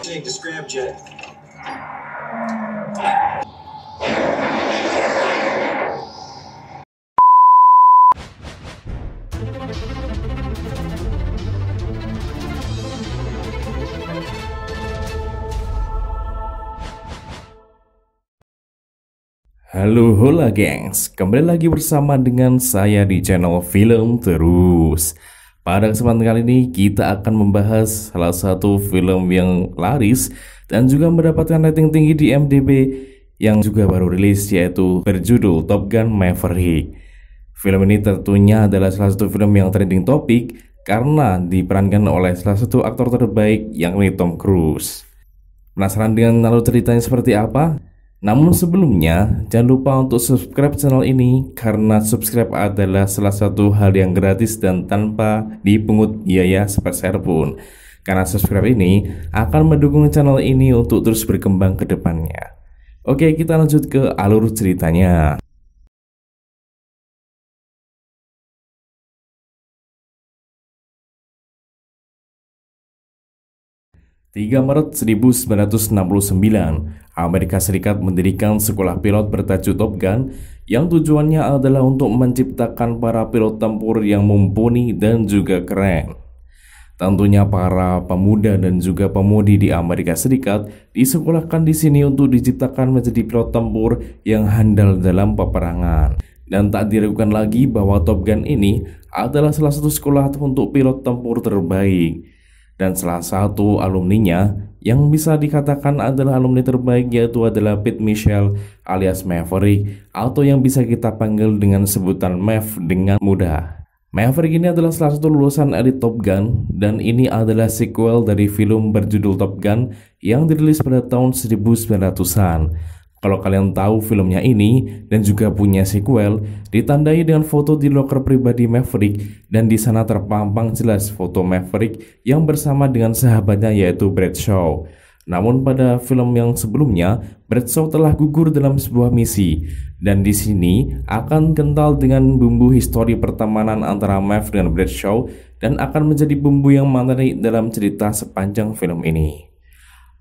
Take the scrap Halo hola gengs, kembali lagi bersama dengan saya di channel Film Terus. Pada kesempatan kali ini kita akan membahas salah satu film yang laris dan juga mendapatkan rating tinggi di MDB yang juga baru rilis yaitu berjudul Top Gun Maverick. Film ini tentunya adalah salah satu film yang trending topik karena diperankan oleh salah satu aktor terbaik yakni Tom Cruise. Penasaran dengan lalu ceritanya seperti apa? Namun sebelumnya, jangan lupa untuk subscribe channel ini karena subscribe adalah salah satu hal yang gratis dan tanpa dipungut biaya sepeser pun. Karena subscribe ini akan mendukung channel ini untuk terus berkembang ke depannya. Oke, kita lanjut ke alur ceritanya. 3 Maret 1969, Amerika Serikat mendirikan sekolah pilot bertajuk Top Gun yang tujuannya adalah untuk menciptakan para pilot tempur yang mumpuni dan juga keren. Tentunya para pemuda dan juga pemudi di Amerika Serikat disekolahkan di sini untuk diciptakan menjadi pilot tempur yang handal dalam peperangan. Dan tak diragukan lagi bahwa Top Gun ini adalah salah satu sekolah untuk pilot tempur terbaik dan salah satu alumninya yang bisa dikatakan adalah alumni terbaik yaitu adalah Pete Michelle alias Maverick atau yang bisa kita panggil dengan sebutan Mav dengan mudah. Maverick ini adalah salah satu lulusan dari Top Gun dan ini adalah sequel dari film berjudul Top Gun yang dirilis pada tahun 1900-an. Kalau kalian tahu filmnya ini dan juga punya sequel, ditandai dengan foto di loker pribadi Maverick dan di sana terpampang jelas foto Maverick yang bersama dengan sahabatnya yaitu Bradshaw. Namun pada film yang sebelumnya, Bradshaw telah gugur dalam sebuah misi dan di sini akan kental dengan bumbu histori pertemanan antara Maverick dan Bradshaw dan akan menjadi bumbu yang menarik dalam cerita sepanjang film ini.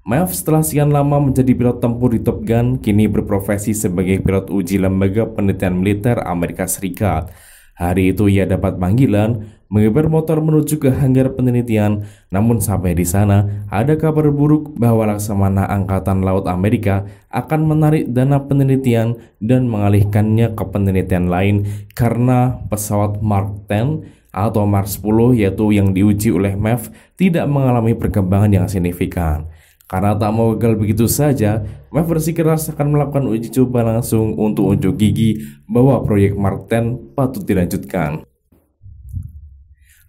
Maaf setelah sekian lama menjadi pilot tempur di Top Gun, kini berprofesi sebagai pilot uji lembaga penelitian militer Amerika Serikat. Hari itu ia dapat panggilan, mengeber motor menuju ke hanggar penelitian, namun sampai di sana ada kabar buruk bahwa Laksamana Angkatan Laut Amerika akan menarik dana penelitian dan mengalihkannya ke penelitian lain karena pesawat Mark 10 atau Mark 10 yaitu yang diuji oleh MEF tidak mengalami perkembangan yang signifikan. Karena tak mau gagal begitu saja, Maverick keras akan melakukan uji coba langsung untuk unjuk gigi bahwa proyek Marten patut dilanjutkan.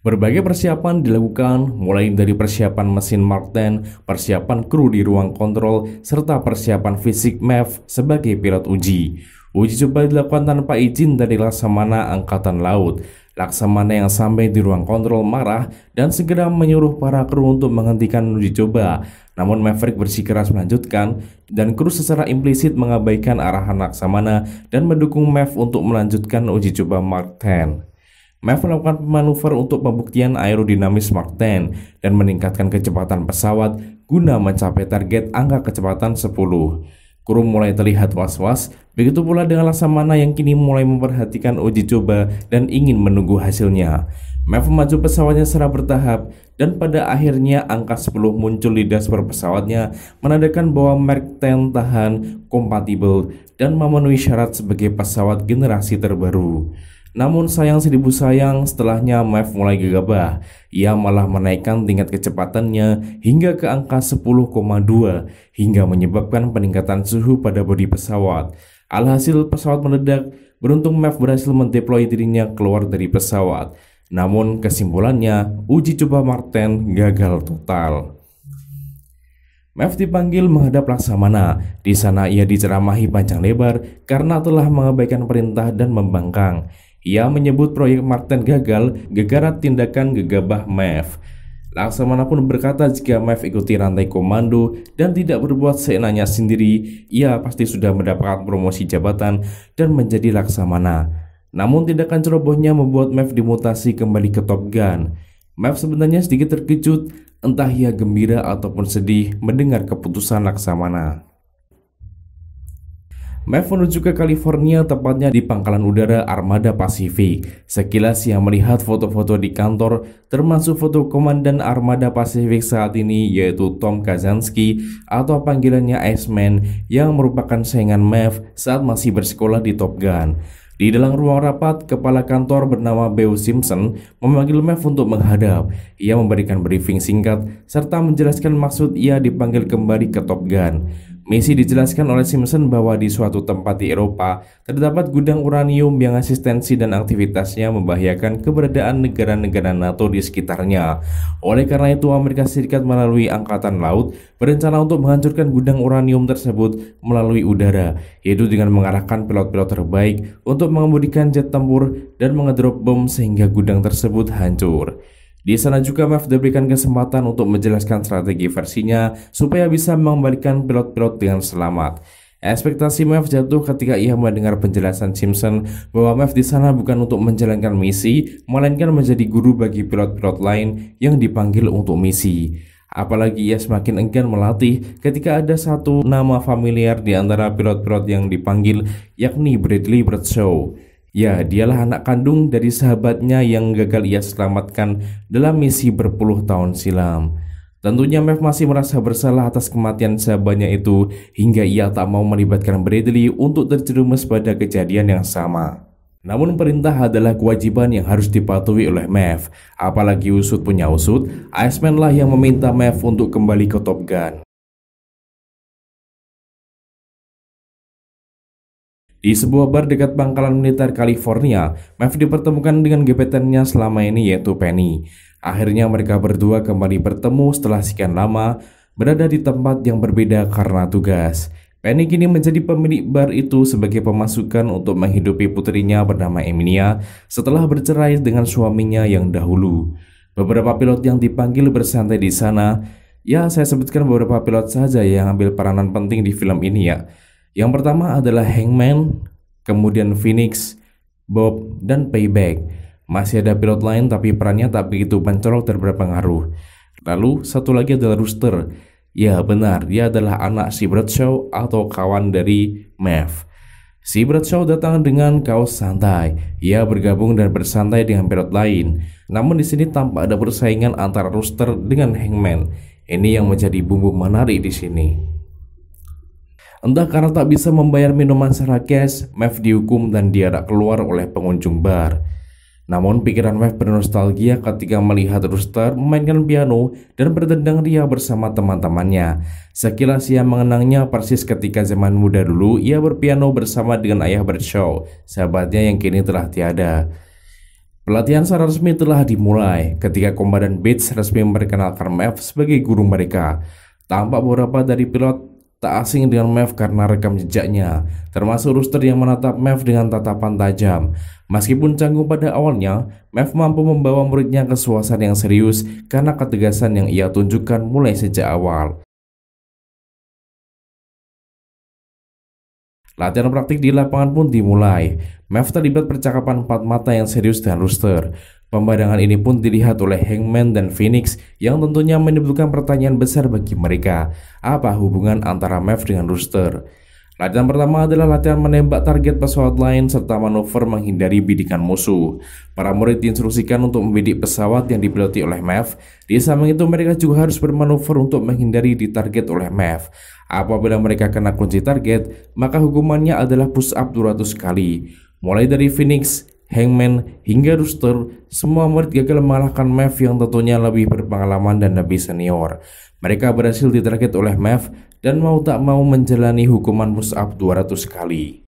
Berbagai persiapan dilakukan, mulai dari persiapan mesin Mark 10, persiapan kru di ruang kontrol, serta persiapan fisik MEV sebagai pilot uji. Uji coba dilakukan tanpa izin dari Laksamana Angkatan Laut. Laksamana yang sampai di ruang kontrol marah dan segera menyuruh para kru untuk menghentikan uji coba. Namun Maverick bersikeras melanjutkan dan kru secara implisit mengabaikan arahan Laksamana dan mendukung Mav untuk melanjutkan uji coba Mark 10. Mav melakukan manuver untuk pembuktian aerodinamis Mark 10 dan meningkatkan kecepatan pesawat guna mencapai target angka kecepatan 10. Kurum mulai terlihat was-was, begitu pula dengan Laksamana yang kini mulai memperhatikan uji coba dan ingin menunggu hasilnya. Mev maju pesawatnya secara bertahap dan pada akhirnya angka 10 muncul di dashboard pesawatnya menandakan bahwa Mark 10 tahan, kompatibel, dan memenuhi syarat sebagai pesawat generasi terbaru. Namun sayang seribu sayang setelahnya Mav mulai gegabah. Ia malah menaikkan tingkat kecepatannya hingga ke angka 10,2 hingga menyebabkan peningkatan suhu pada bodi pesawat. Alhasil pesawat meledak, beruntung Mav berhasil mendeploy dirinya keluar dari pesawat. Namun kesimpulannya, uji coba Martin gagal total. Mev dipanggil menghadap Laksamana. Di sana ia diceramahi panjang lebar karena telah mengabaikan perintah dan membangkang. Ia menyebut proyek Martin gagal gegara tindakan gegabah MEF. Laksamana pun berkata jika MEF ikuti rantai komando dan tidak berbuat seenaknya sendiri, ia pasti sudah mendapatkan promosi jabatan dan menjadi Laksamana. Namun tindakan cerobohnya membuat MEF dimutasi kembali ke Top Gun. MEF sebenarnya sedikit terkejut, entah ia gembira ataupun sedih mendengar keputusan Laksamana. Mav menuju ke California, tepatnya di pangkalan udara Armada Pasifik. Sekilas yang melihat foto-foto di kantor, termasuk foto komandan Armada Pasifik saat ini yaitu Tom Kazansky atau panggilannya Iceman yang merupakan saingan Mav saat masih bersekolah di Top Gun. Di dalam ruang rapat, kepala kantor bernama Beau Simpson memanggil Mev untuk menghadap. Ia memberikan briefing singkat serta menjelaskan maksud ia dipanggil kembali ke Top Gun. Misi dijelaskan oleh Simpson bahwa di suatu tempat di Eropa terdapat gudang uranium yang asistensi dan aktivitasnya membahayakan keberadaan negara-negara NATO di sekitarnya. Oleh karena itu, Amerika Serikat melalui Angkatan Laut berencana untuk menghancurkan gudang uranium tersebut melalui udara, yaitu dengan mengarahkan pilot-pilot terbaik untuk mengemudikan jet tempur dan mengedrop bom sehingga gudang tersebut hancur. Di sana juga Mav diberikan kesempatan untuk menjelaskan strategi versinya supaya bisa mengembalikan pilot-pilot dengan selamat. Ekspektasi Mav jatuh ketika ia mendengar penjelasan Simpson bahwa Mav di sana bukan untuk menjalankan misi, melainkan menjadi guru bagi pilot-pilot lain yang dipanggil untuk misi. Apalagi ia semakin enggan melatih ketika ada satu nama familiar di antara pilot-pilot yang dipanggil yakni Bradley Bradshaw. Ya, dialah anak kandung dari sahabatnya yang gagal ia selamatkan dalam misi berpuluh tahun silam. Tentunya Mev masih merasa bersalah atas kematian sahabatnya itu hingga ia tak mau melibatkan Bradley untuk terjerumus pada kejadian yang sama. Namun perintah adalah kewajiban yang harus dipatuhi oleh Mev. Apalagi usut punya usut, Iceman lah yang meminta Mev untuk kembali ke Top Gun. Di sebuah bar dekat pangkalan militer California, Maeve dipertemukan dengan gebetannya selama ini yaitu Penny. Akhirnya mereka berdua kembali bertemu setelah sekian lama berada di tempat yang berbeda karena tugas. Penny kini menjadi pemilik bar itu sebagai pemasukan untuk menghidupi putrinya bernama Emilia setelah bercerai dengan suaminya yang dahulu. Beberapa pilot yang dipanggil bersantai di sana. Ya, saya sebutkan beberapa pilot saja yang ambil peranan penting di film ini ya. Yang pertama adalah Hangman, kemudian Phoenix, Bob, dan Payback. Masih ada pilot lain tapi perannya tak begitu mencolok dan berpengaruh. Lalu satu lagi adalah Rooster. Ya benar, dia adalah anak si Bradshaw atau kawan dari Mav. Si Bradshaw datang dengan kaos santai. Ia bergabung dan bersantai dengan pilot lain. Namun di sini tampak ada persaingan antara Rooster dengan Hangman. Ini yang menjadi bumbu menarik di sini. Entah karena tak bisa membayar minuman secara cash, Mev dihukum dan diarak keluar oleh pengunjung bar. Namun pikiran Mev bernostalgia ketika melihat Rooster memainkan piano dan bertendang ria bersama teman-temannya. Sekilas ia mengenangnya persis ketika zaman muda dulu ia berpiano bersama dengan ayah bershow, sahabatnya yang kini telah tiada. Pelatihan secara resmi telah dimulai ketika Komandan Bates resmi memperkenalkan Mev sebagai guru mereka. Tampak beberapa dari pilot tak asing dengan Mev karena rekam jejaknya, termasuk Rooster yang menatap Mev dengan tatapan tajam. Meskipun canggung pada awalnya, Mev mampu membawa muridnya ke suasana yang serius karena ketegasan yang ia tunjukkan mulai sejak awal. Latihan praktik di lapangan pun dimulai. Mev terlibat percakapan empat mata yang serius dengan Rooster. Pemandangan ini pun dilihat oleh Hangman dan Phoenix yang tentunya menimbulkan pertanyaan besar bagi mereka. Apa hubungan antara Mav dengan Rooster? Latihan pertama adalah latihan menembak target pesawat lain serta manuver menghindari bidikan musuh. Para murid diinstruksikan untuk membidik pesawat yang dipiloti oleh Mav. Di samping itu mereka juga harus bermanuver untuk menghindari ditarget oleh Mav. Apabila mereka kena kunci target, maka hukumannya adalah push up 200 kali. Mulai dari Phoenix, Hangman, hingga Rooster, semua murid gagal mengalahkan Mav yang tentunya lebih berpengalaman dan lebih senior. Mereka berhasil ditarget oleh Mav dan mau tak mau menjalani hukuman push up 200 kali.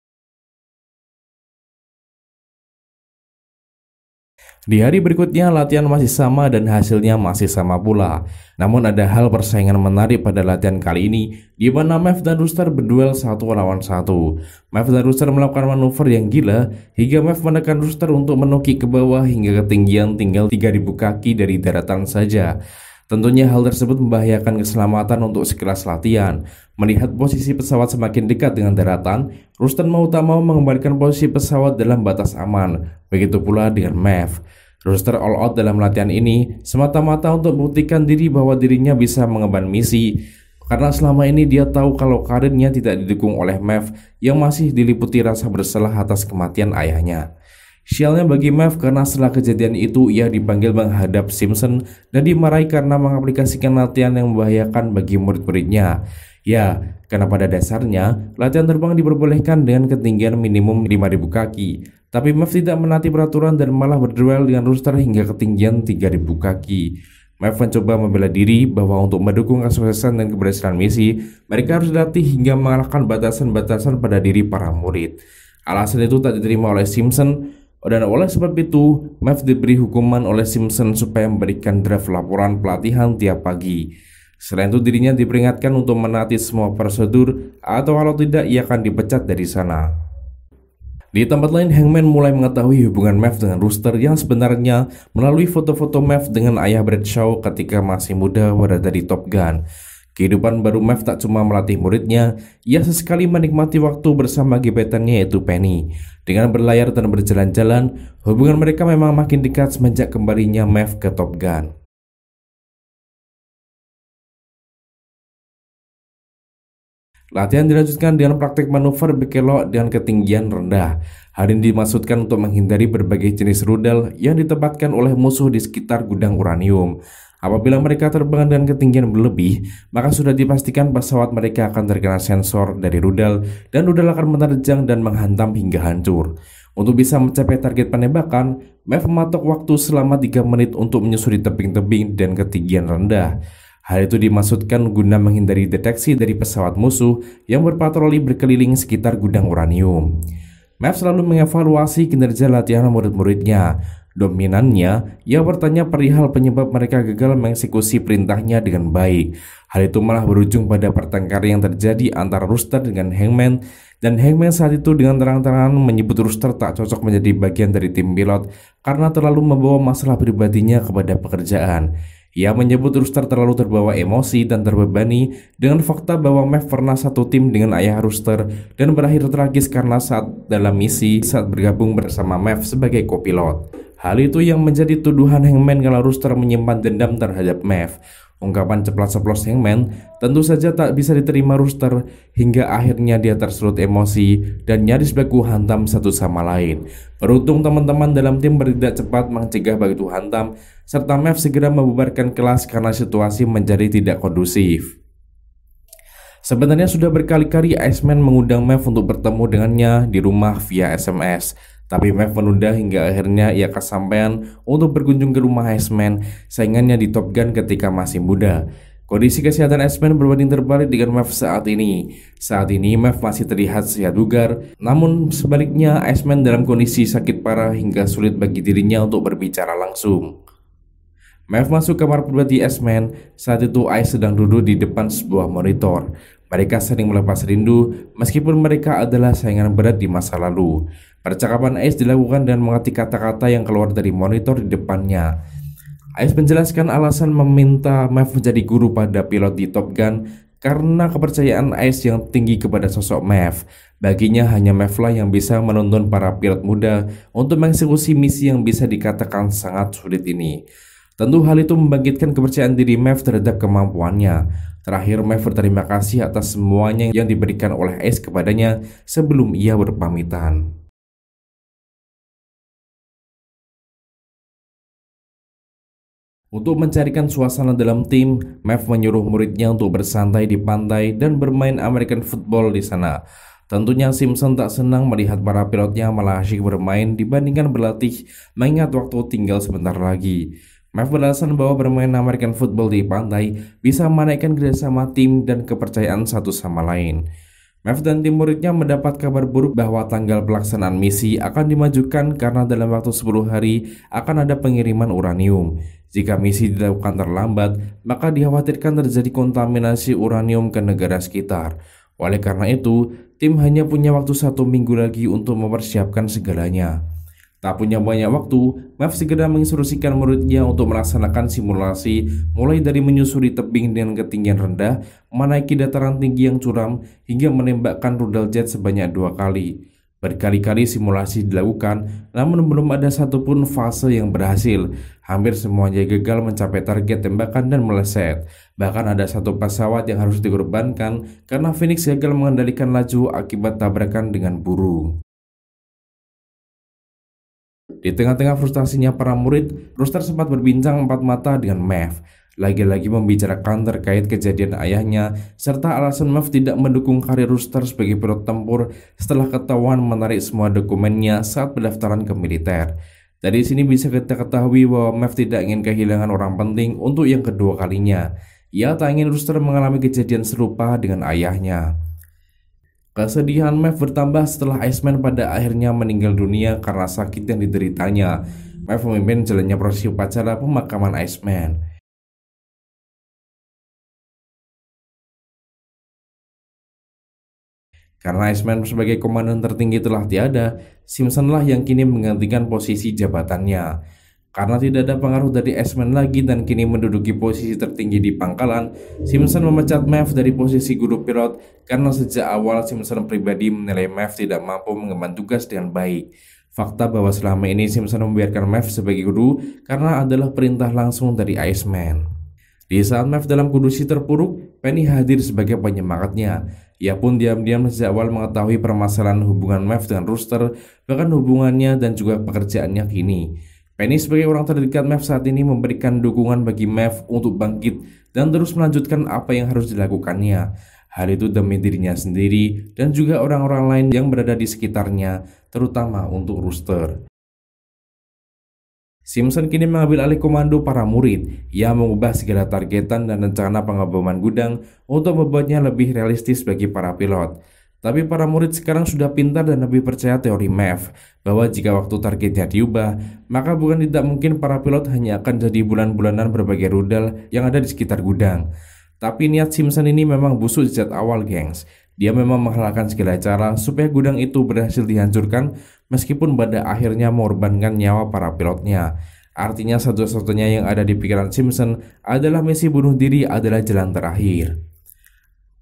Di hari berikutnya latihan masih sama dan hasilnya masih sama pula. Namun ada hal persaingan menarik pada latihan kali ini di mana Mev dan Rooster berduel satu lawan satu. Mev dan Rooster melakukan manuver yang gila hingga Mev menekan Rooster untuk menukik ke bawah hingga ketinggian tinggal 3000 kaki dari daratan saja. Tentunya hal tersebut membahayakan keselamatan untuk sekelas latihan. Melihat posisi pesawat semakin dekat dengan daratan, Rustan mau tak mau mengembalikan posisi pesawat dalam batas aman. Begitu pula dengan Mav. Rooster all out dalam latihan ini semata-mata untuk membuktikan diri bahwa dirinya bisa mengemban misi karena selama ini dia tahu kalau karirnya tidak didukung oleh Mev yang masih diliputi rasa bersalah atas kematian ayahnya. Sialnya bagi Mev karena setelah kejadian itu ia dipanggil menghadap Simpson dan dimarahi karena mengaplikasikan latihan yang membahayakan bagi murid-muridnya. Ya, karena pada dasarnya latihan terbang diperbolehkan dengan ketinggian minimum 5000 kaki. Tapi Mav tidak menanti peraturan dan malah berduel dengan Rooster hingga ketinggian 3000 kaki. Mav mencoba membela diri bahwa untuk mendukung kesuksesan dan keberhasilan misi, mereka harus dilatih hingga mengalahkan batasan-batasan pada diri para murid. Alasan itu tak diterima oleh Simpson, dan oleh sebab itu, Mav diberi hukuman oleh Simpson supaya memberikan draft laporan pelatihan tiap pagi. Selain itu dirinya diperingatkan untuk menaati semua prosedur atau kalau tidak ia akan dipecat dari sana. Di tempat lain, Hangman mulai mengetahui hubungan Mav dengan Rooster yang sebenarnya melalui foto-foto Mav dengan ayah Bradshaw ketika masih muda berada di Top Gun. Kehidupan baru Mav tak cuma melatih muridnya, ia sesekali menikmati waktu bersama gebetannya yaitu Penny. Dengan berlayar dan berjalan-jalan, hubungan mereka memang makin dekat semenjak kembalinya Mav ke Top Gun. Latihan dilanjutkan dengan praktik manuver berkelok dengan ketinggian rendah. Hal ini dimaksudkan untuk menghindari berbagai jenis rudal yang ditempatkan oleh musuh di sekitar gudang uranium. Apabila mereka terbang dengan ketinggian berlebih, maka sudah dipastikan pesawat mereka akan terkena sensor dari rudal dan rudal akan menerjang dan menghantam hingga hancur. Untuk bisa mencapai target penembakan, Mev mematok waktu selama 3 menit untuk menyusuri tebing-tebing dan ketinggian rendah. Hal itu dimaksudkan guna menghindari deteksi dari pesawat musuh yang berpatroli berkeliling sekitar gudang uranium. Map selalu mengevaluasi kinerja latihan murid-muridnya. Dominannya, ia bertanya perihal penyebab mereka gagal mengeksekusi perintahnya dengan baik. Hal itu malah berujung pada pertengkaran yang terjadi antara Rooster dengan Hangman, dan Hangman saat itu dengan terang-terangan menyebut Rooster tak cocok menjadi bagian dari tim pilot karena terlalu membawa masalah pribadinya kepada pekerjaan. Ia menyebut Rooster terlalu terbawa emosi dan terbebani dengan fakta bahwa Mav pernah satu tim dengan ayah Rooster dan berakhir tragis karena saat dalam misi saat bergabung bersama Mav sebagai kopilot. Hal itu yang menjadi tuduhan Hangman kalau Rooster menyimpan dendam terhadap Mav. Ungkapan ceplas-ceplos Hangman tentu saja tak bisa diterima Rooster hingga akhirnya dia terserut emosi dan nyaris baku hantam satu sama lain. Beruntung teman-teman dalam tim bertindak cepat mencegah begitu hantam serta Mev segera membubarkan kelas karena situasi menjadi tidak kondusif. Sebenarnya sudah berkali-kali Iceman mengundang Mev untuk bertemu dengannya di rumah via SMS tapi Mac menunda hingga akhirnya ia kesampaian untuk berkunjung ke rumah Iceman saingannya di Top Gun ketika masih muda. Kondisi kesehatan Iceman berbanding terbalik dengan Mav saat ini. Saat ini Mav masih terlihat sehat bugar, namun sebaliknya Iceman dalam kondisi sakit parah hingga sulit bagi dirinya untuk berbicara langsung. Mav masuk kamar pribadi Iceman, saat itu Ice sedang duduk di depan sebuah monitor. Mereka sering melepas rindu meskipun mereka adalah saingan berat di masa lalu. Percakapan Ais dilakukan dan mengetik kata-kata yang keluar dari monitor di depannya. Ais menjelaskan alasan meminta Mav menjadi guru pada pilot di Top Gun karena kepercayaan Ais yang tinggi kepada sosok Mav. Baginya hanya lah yang bisa menuntun para pilot muda untuk mengeksekusi misi yang bisa dikatakan sangat sulit ini. Tentu hal itu membangkitkan kepercayaan diri Mev terhadap kemampuannya. Terakhir Mev berterima kasih atas semuanya yang diberikan oleh Ace kepadanya sebelum ia berpamitan. Untuk mencarikan suasana dalam tim, Mav menyuruh muridnya untuk bersantai di pantai dan bermain American football di sana. Tentunya Simpson tak senang melihat para pilotnya malah asyik bermain dibandingkan berlatih mengingat waktu tinggal sebentar lagi. Mav beralasan bahwa bermain American football di pantai bisa menaikkan kerjasama tim dan kepercayaan satu sama lain. F dan tim muridnya mendapat kabar buruk bahwa tanggal pelaksanaan misi akan dimajukan karena dalam waktu 10 hari akan ada pengiriman uranium. Jika misi dilakukan terlambat, maka dikhawatirkan terjadi kontaminasi uranium ke negara sekitar. Oleh karena itu, tim hanya punya waktu satu minggu lagi untuk mempersiapkan segalanya. Tak punya banyak waktu, Mav segera menginstruksikan muridnya untuk melaksanakan simulasi mulai dari menyusuri tebing dengan ketinggian rendah, menaiki dataran tinggi yang curam, hingga menembakkan rudal jet sebanyak dua kali. Berkali-kali simulasi dilakukan, namun belum ada satupun fase yang berhasil. Hampir semuanya gagal mencapai target tembakan dan meleset. Bahkan ada satu pesawat yang harus dikorbankan karena Phoenix gagal mengendalikan laju akibat tabrakan dengan burung. Di tengah-tengah frustasinya para murid, Rooster sempat berbincang empat mata dengan Mev. lagi-lagi membicarakan terkait kejadian ayahnya serta alasan Mev tidak mendukung karir Rooster sebagai pilot tempur setelah ketahuan menarik semua dokumennya saat pendaftaran ke militer. Dari sini bisa kita ketahui bahwa Mev tidak ingin kehilangan orang penting untuk yang kedua kalinya. Ia tak ingin Rooster mengalami kejadian serupa dengan ayahnya. Kesedihan Mev bertambah setelah Iceman pada akhirnya meninggal dunia karena sakit yang dideritanya. Mev memimpin jalannya prosesi upacara pemakaman Iceman. Karena Iceman sebagai komandan tertinggi telah tiada, Simpsonlah yang kini menggantikan posisi jabatannya. Karena tidak ada pengaruh dari Esmen lagi dan kini menduduki posisi tertinggi di pangkalan, Simpson memecat Mev dari posisi guru pilot karena sejak awal Simpson pribadi menilai Mev tidak mampu mengemban tugas dengan baik. Fakta bahwa selama ini Simpson membiarkan Mev sebagai guru karena adalah perintah langsung dari Iceman. Di saat Mev dalam kondisi terpuruk, Penny hadir sebagai penyemangatnya. Ia pun diam-diam sejak awal mengetahui permasalahan hubungan Mev dengan Rooster, bahkan hubungannya dan juga pekerjaannya kini. Penny sebagai orang terdekat Mev saat ini memberikan dukungan bagi Mev untuk bangkit dan terus melanjutkan apa yang harus dilakukannya. Hal itu demi dirinya sendiri dan juga orang-orang lain yang berada di sekitarnya, terutama untuk Rooster. Simpson kini mengambil alih komando para murid. yang mengubah segala targetan dan rencana pengeboman gudang untuk membuatnya lebih realistis bagi para pilot. Tapi para murid sekarang sudah pintar dan lebih percaya teori math bahwa jika waktu targetnya diubah, maka bukan tidak mungkin para pilot hanya akan jadi bulan-bulanan berbagai rudal yang ada di sekitar gudang. Tapi niat Simpson ini memang busuk sejak awal, gengs. Dia memang menghalalkan segala cara supaya gudang itu berhasil dihancurkan meskipun pada akhirnya mengorbankan nyawa para pilotnya. Artinya satu-satunya yang ada di pikiran Simpson adalah misi bunuh diri adalah jalan terakhir.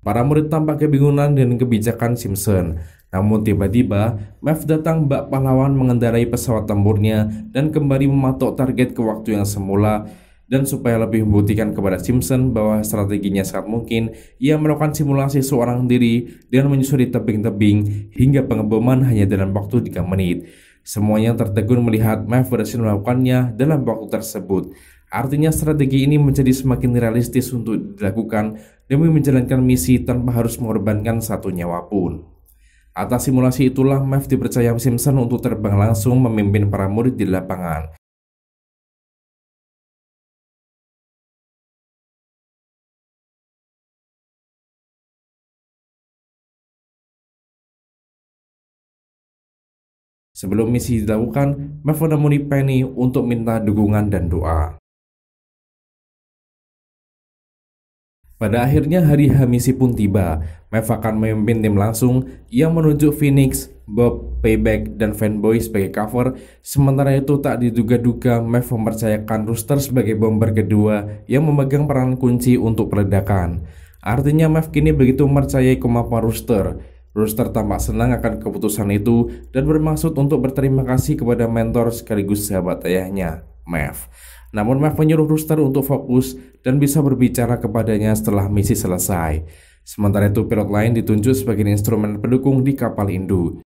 Para murid tampak kebingungan dengan kebijakan Simpson. Namun tiba-tiba, Mav datang bak pahlawan mengendarai pesawat tempurnya dan kembali mematok target ke waktu yang semula dan supaya lebih membuktikan kepada Simpson bahwa strateginya sangat mungkin, ia melakukan simulasi seorang diri dan menyusuri tebing-tebing hingga pengeboman hanya dalam waktu 3 menit. Semuanya tertegun melihat Mav berhasil melakukannya dalam waktu tersebut. Artinya strategi ini menjadi semakin realistis untuk dilakukan demi menjalankan misi tanpa harus mengorbankan satu nyawa pun. Atas simulasi itulah Mav dipercaya Simpson untuk terbang langsung memimpin para murid di lapangan. Sebelum misi dilakukan, Mav menemui Penny untuk minta dukungan dan doa. Pada akhirnya hari Hamisi pun tiba. Mav akan memimpin tim langsung yang menunjuk Phoenix, Bob, Payback, dan Fanboy sebagai cover. Sementara itu tak diduga-duga Mav mempercayakan Rooster sebagai bomber kedua yang memegang peran kunci untuk peledakan. Artinya Mav kini begitu mempercayai kemampuan Rooster. Rooster tampak senang akan keputusan itu dan bermaksud untuk berterima kasih kepada mentor sekaligus sahabat ayahnya, Mav. Namun Mav menyuruh Rooster untuk fokus dan bisa berbicara kepadanya setelah misi selesai. Sementara itu pilot lain ditunjuk sebagai instrumen pendukung di kapal induk.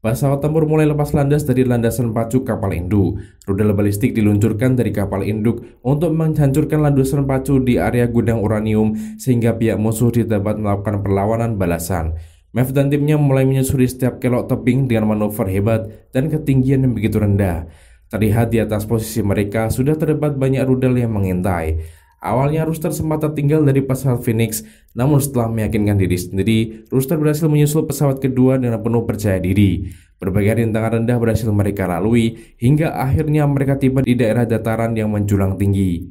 Pesawat tempur mulai lepas landas dari landasan pacu kapal induk. Rudal balistik diluncurkan dari kapal induk untuk menghancurkan landasan pacu di area gudang uranium sehingga pihak musuh tidak dapat melakukan perlawanan balasan. Mev dan timnya mulai menyusuri setiap kelok tebing dengan manuver hebat dan ketinggian yang begitu rendah. Terlihat di atas posisi mereka sudah terdapat banyak rudal yang mengintai. Awalnya Rooster sempat tertinggal dari pesawat Phoenix, namun setelah meyakinkan diri sendiri, Rooster berhasil menyusul pesawat kedua dengan penuh percaya diri. Berbagai rintangan rendah berhasil mereka lalui, hingga akhirnya mereka tiba di daerah dataran yang menjulang tinggi.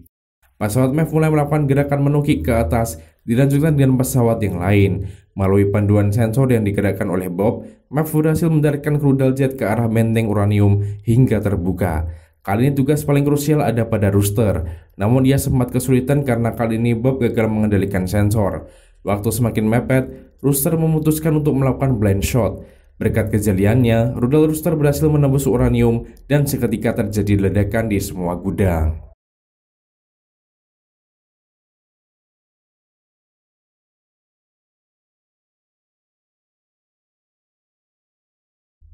Pesawat Mev mulai melakukan gerakan menukik ke atas Dilanjutkan dengan pesawat yang lain. Melalui panduan sensor yang digerakkan oleh Bob, Map berhasil mendarikan rudal jet ke arah menteng uranium hingga terbuka. Kali ini tugas paling krusial ada pada Rooster, namun ia sempat kesulitan karena kali ini Bob gagal mengendalikan sensor. Waktu semakin mepet, Rooster memutuskan untuk melakukan blind shot. Berkat kejeliannya, rudal Rooster berhasil menembus uranium dan seketika terjadi ledakan di semua gudang.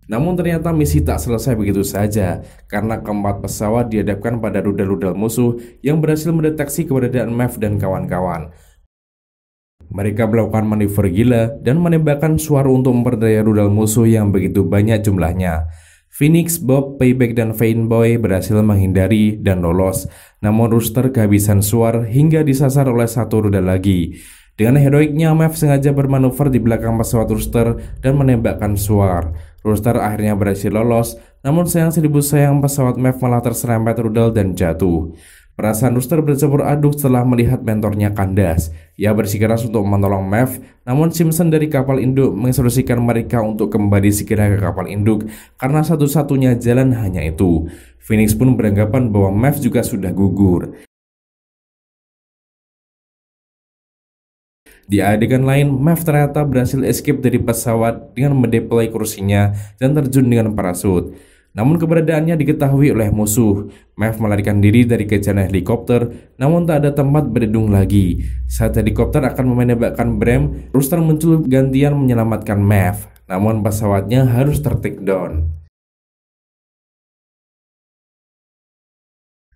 Namun ternyata misi tak selesai begitu saja karena keempat pesawat dihadapkan pada rudal-rudal musuh yang berhasil mendeteksi keberadaan MEV dan kawan-kawan. Mereka melakukan manuver gila dan menembakkan suara untuk memperdaya rudal musuh yang begitu banyak jumlahnya. Phoenix, Bob, Payback, dan Fainboy berhasil menghindari dan lolos, namun Rooster kehabisan suar hingga disasar oleh satu rudal lagi. Dengan heroiknya, Mav sengaja bermanuver di belakang pesawat Rooster dan menembakkan suar. Rooster akhirnya berhasil lolos, namun sayang seribu sayang pesawat Mav malah terserempet rudal dan jatuh. Perasaan Rooster bercampur aduk setelah melihat mentornya kandas. Ia bersikeras untuk menolong Mav, namun Simpson dari kapal induk menginstruksikan mereka untuk kembali segera ke kapal induk karena satu-satunya jalan hanya itu. Phoenix pun beranggapan bahwa Mav juga sudah gugur. Di adegan lain, Mav ternyata berhasil escape dari pesawat dengan mendeploy kursinya dan terjun dengan parasut. Namun keberadaannya diketahui oleh musuh. Mav melarikan diri dari kejaran helikopter, namun tak ada tempat berlindung lagi. Saat helikopter akan menembakkan Bram, Rooster muncul gantian menyelamatkan Mav. Namun pesawatnya harus tertik down.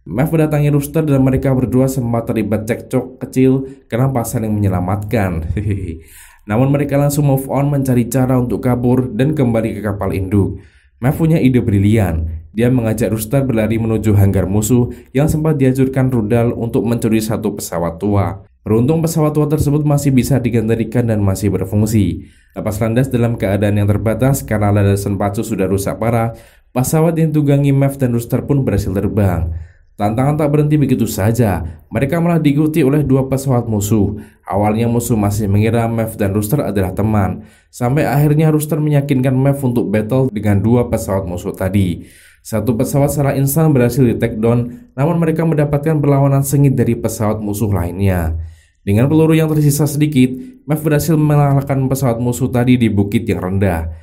Mev mendatangi Rooster dan mereka berdua sempat terlibat cekcok kecil karena pasan yang menyelamatkan. Namun mereka langsung move on mencari cara untuk kabur dan kembali ke kapal induk. Mev punya ide brilian. Dia mengajak Rooster berlari menuju hanggar musuh yang sempat diajurkan rudal untuk mencuri satu pesawat tua. Beruntung pesawat tua tersebut masih bisa digendarikan dan masih berfungsi. Lepas landas dalam keadaan yang terbatas karena landasan pacu sudah rusak parah, pesawat yang tugangi Maeve dan Rooster pun berhasil terbang. Tantangan tak berhenti begitu saja, mereka malah diikuti oleh dua pesawat musuh. Awalnya musuh masih mengira Mev dan Rooster adalah teman, sampai akhirnya Rooster meyakinkan Mev untuk battle dengan dua pesawat musuh tadi. Satu pesawat secara instan berhasil di take down, namun mereka mendapatkan perlawanan sengit dari pesawat musuh lainnya. Dengan peluru yang tersisa sedikit, Mev berhasil mengalahkan pesawat musuh tadi di bukit yang rendah.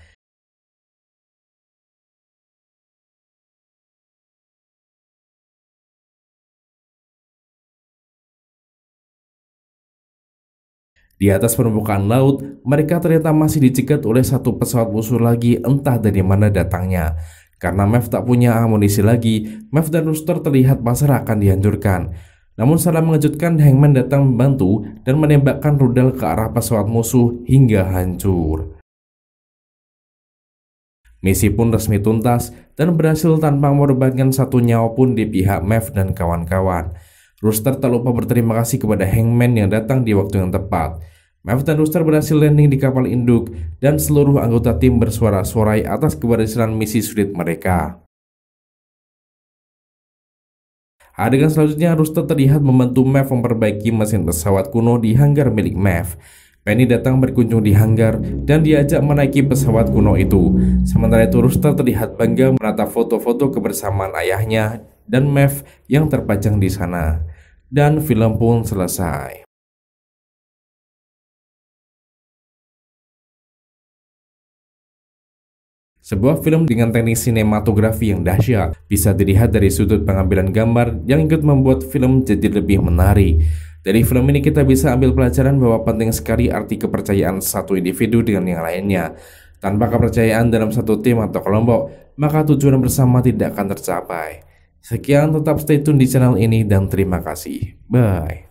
Di atas permukaan laut, mereka ternyata masih dicegat oleh satu pesawat musuh lagi entah dari mana datangnya. Karena Mev tak punya amunisi lagi, Mev dan Rooster terlihat pasrah akan dihancurkan. Namun secara mengejutkan, Hangman datang membantu dan menembakkan rudal ke arah pesawat musuh hingga hancur. Misi pun resmi tuntas dan berhasil tanpa mengorbankan satu nyawa pun di pihak Mev dan kawan-kawan. Rooster tak lupa berterima kasih kepada Hangman yang datang di waktu yang tepat. Maftan Rooster berhasil landing di kapal induk dan seluruh anggota tim bersuara-sorai atas keberhasilan misi sulit mereka. Adegan selanjutnya Rooster terlihat membantu Mav memperbaiki mesin pesawat kuno di hanggar milik Mav. Penny datang berkunjung di hanggar dan diajak menaiki pesawat kuno itu. Sementara itu Rooster terlihat bangga menata foto-foto kebersamaan ayahnya dan Mav yang terpajang di sana. Dan film pun selesai. Sebuah film dengan teknik sinematografi yang dahsyat bisa dilihat dari sudut pengambilan gambar yang ikut membuat film jadi lebih menarik. Dari film ini kita bisa ambil pelajaran bahwa penting sekali arti kepercayaan satu individu dengan yang lainnya. Tanpa kepercayaan dalam satu tim atau kelompok, maka tujuan bersama tidak akan tercapai. Sekian tetap stay tune di channel ini dan terima kasih. Bye.